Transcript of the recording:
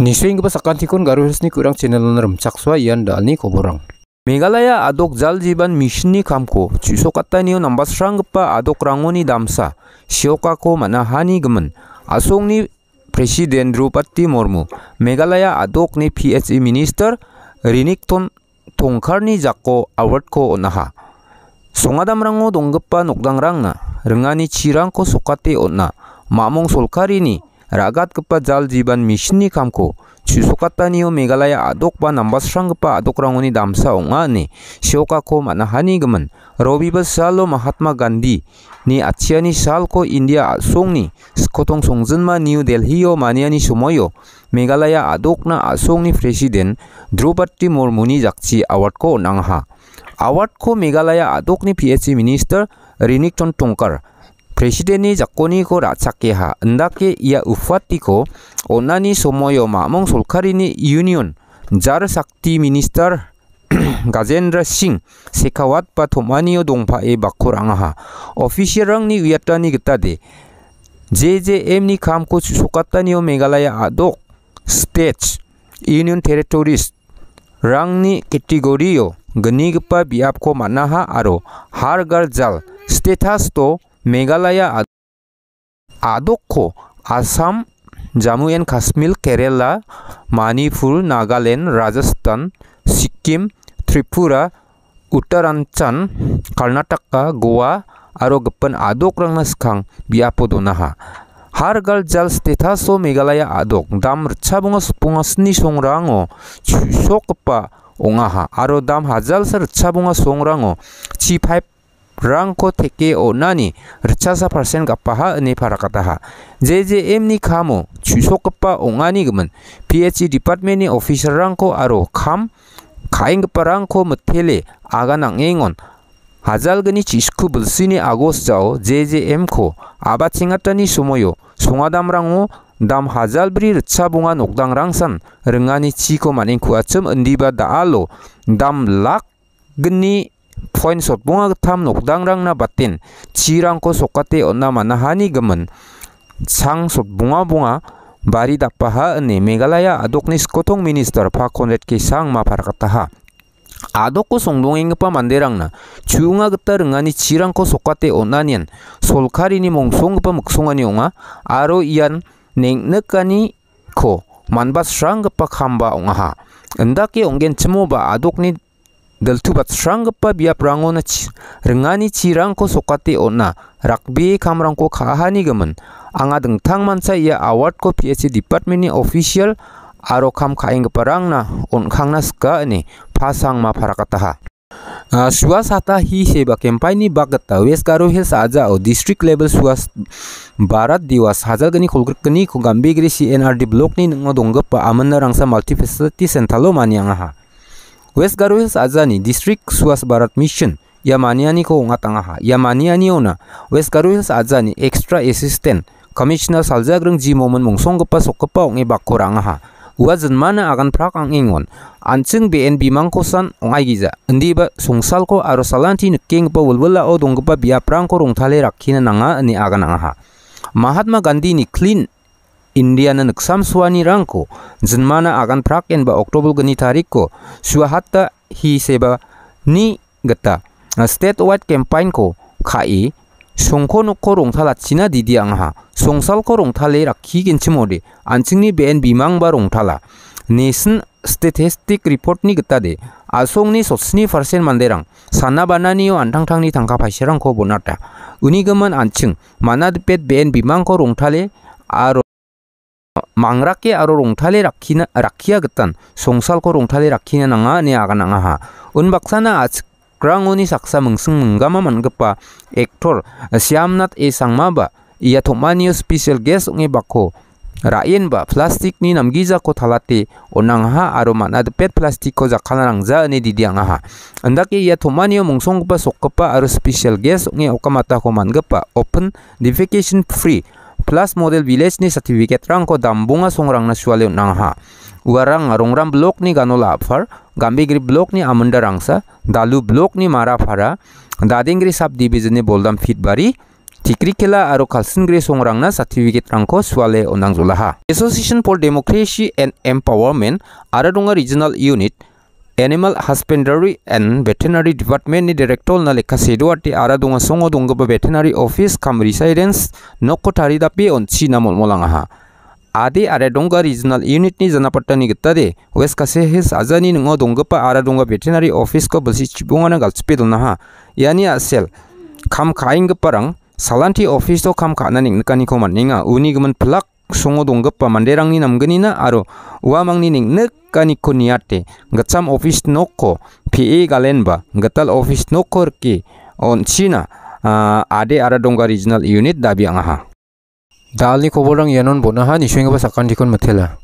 Niswing ba sakan tikon garus ni kurang channel narum chakswa yan dalni koborang. Megalaya adok jal jiban mission ni kamko chisokata niyo nambasranggpa adok rangoni damsa sioka ko hani gemen asong ni Presiden Drupati Mormu Megalaya adok ni PHE Minister Rinikton Tongkarni Jako award ko onaha. Songadamrango donggpa nokdangrangna rengani cirangko sokate onna mamong ni ragat kepa jal jiban mission kamko. Chusukata niyo megalaya adok ba nambas rang kepa damsa onga ni. ko mana hani gaman. Robi basalo Mahatma Gandhi ni achiani salko India asong Skotong songzunma niu niyo delhi yo maniani sumoyo. Megalaya adok na presiden. Drupati mormuni jakci awatko ko nangha. Award megalaya adok ni minister Rinikton Tongkar. Tongkar. 프레시덴이 작권이고 라차케하 은다케 이야 우파티코 오나니 소모요 마몽 솔카리니 유니온 잘 삭티 미니스터 가젠드라 싱 세카왓 바 토마니오 동파에 바코랑하 오피셜랑니 위아타니 기타데 JJM니 감코 소카타니오 메갈라야 아독 스테츠 union territories रंगनि कैटेगरीयो गनिगपा बियाबखौ मानना हा आरो हारगार जाल स्टेटास द मेघालय आदख आसाम जम्मू एंड काश्मीर केरला मणिपुर नागालैंड राजस्थान सिक्किम त्रिपुरा उत्तरांचल कर्नाटक गोवा और गपन आदक रंगनासखंग बियापोदना हर गल जल स्टेटासो मेघालय आदक दाम रिछा बुस पुंगी संग्रांगो छुसोपा ओंहा और दाम हजल से रिछा बुस संग्रांगो छी five rang ko theke o nani rchasa percent ga pa ha ne parakata ha jjm ni khamo chuso kappa ongani gman phd department ni officer rang ko aro kham khaing parang ko mathele aga nang engon hazal gani chisku bulsini agos jao jjm ko aba chingatani sumoyo sungadam rango dam hazal bri rcha bunga nokdang rangsan ringani chi ko maning khuachum ndiba da dam lak gani poin bunga sotbunga getam nokdangrang na batin cirangko sokate onna mana hani gemen sang sotbunga bunga bari dapaha ene megalaya adokni skotong minister pakonet konret ke sang ma parakataha Adokku songdongeng pa manderangna chuunga gitta cirangko cirang ko sokate onanian solkari ni mongsong pa muksongani onga aro iyan neng nekani ko manbas rang pa kamba onga ha. Endake onggen cemo ba adok Geltu bat srang gepa biap rango na rengani cirangko sokate ona rakbi kamrangko kahani gemen anga dengtang mansa ia award ko PhD department ni official aro kam kaing gepa rangna onkangna ska ni pasang ma parakataha सुवास हाता ही सेवा कैंपाइनी बागता वेस्ट गारो हिल साजा और district level सुवास भारत दिवस हाजलगनी खुलग्रकनी खुगाम्बेगिरि सी एन आर डी ब्लॉकनि नङो दंगपा आमन्ना रांसा मल्टीफेसिलिटी सेन्टारल' मानि West Garwes azani district Suas Barat Mission yamaniani ko ngatangaha yamaniani ona West Garwes azani extra assistant commissioner saljagrang ji momon mongsonggepa sokkepa onge bakkorangaha Wazan mana agan prak ang ingon ancing BNB mangkosan ongai giza ndiba sungsalko aro salanti nikengpa wulwala o prangko rong rongthale rakhina nanga ni agan angaha Mahatma Gandhi ni clean India na nuksam suani rangko, mana akan praken ba Oktober geni tariko, suahatta hi seba ni geta. Statewide campaign ko, kai, songko nukko thala china didi angha, songsal ko thale rakhi cimode, ancing ni BNB bimang ba thala. Nation Statistic Report ni geta de, asong ni sosni farsen manderang, sana bananiyo antang-tang ni tangka paisirang ko bonata. Unigaman ancing, manad pet BNB bimang ko thale, aro mangrakya aru rongthale rakia rakhia gitan songsal ko rongthale rakhina nanga ne agana nanga ha unbaksana aj krangoni saksa mungsung mungama mangpa actor syamnat e sangma ba ia thomani special guest ngi bakho raien ba plastic ni namgiza ko thalate onang ha aru manad pet plastic ko jakhana rang ja ne didi ha andake ia thomani mungsung pa sokkapa aru special guest ngi okamata ko open defecation free plus model village ni certificate rangko dambunga songrangna suale unangha uarang rongram block ni ganola aphar gambigiri block ni amunda rangsa dalu block ni mara phara dadengri sub division ni boldam fitbari Tikrikela aro kalsingre songrangna certificate rangko suale onangjulaha Association for Democracy and Empowerment aradunga regional unit animal husbandry and veterinary department ने director लेखा सेदोटी आर दुंग सोंग दुंग veterinary office cum residence नकोटारी दापी ओंची ना मोलमोलांगा आदि आर दुंग रीजनल यूनिट नि जनापट्टा नि गत्तादे वेस्ट कासे हिस आजानी नंगो दुंगपा आर दुंग वेटेनरी ऑफिस को बसि चिबुंगा ना गल्सपे दुना यानी असेल खाम खाइंग परंग सालांती ऑफिस तो खाम खाना निकनिको मानिंगा उनी गमन प्लक sungo dong gappa mande rang ni nam gani na aro wa mang ni ning nak ka ni ko ni ate gacham office no ko pi e galen ba gatal office no kor ki on china ade ara dong regional unit ha ni ha